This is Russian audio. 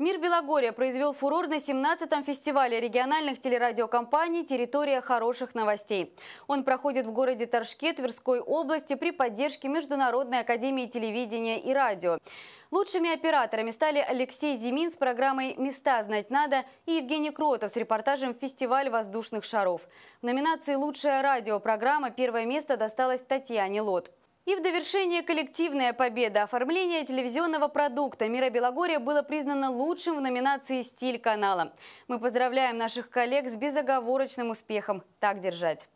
Мир Белогория произвел фурор на 17-м фестивале региональных телерадиокомпаний «Территория хороших новостей». Он проходит в городе Торжке Тверской области при поддержке Международной академии телевидения и радио. Лучшими операторами стали Алексей Зимин с программой «Места знать надо» и Евгений Кротов с репортажем «Фестиваль воздушных шаров». В номинации «Лучшая радиопрограмма» первое место досталось Татьяне Лот. И в довершение коллективная победа. Оформление телевизионного продукта «Мира Белогория» было признано лучшим в номинации «Стиль канала». Мы поздравляем наших коллег с безоговорочным успехом. Так держать!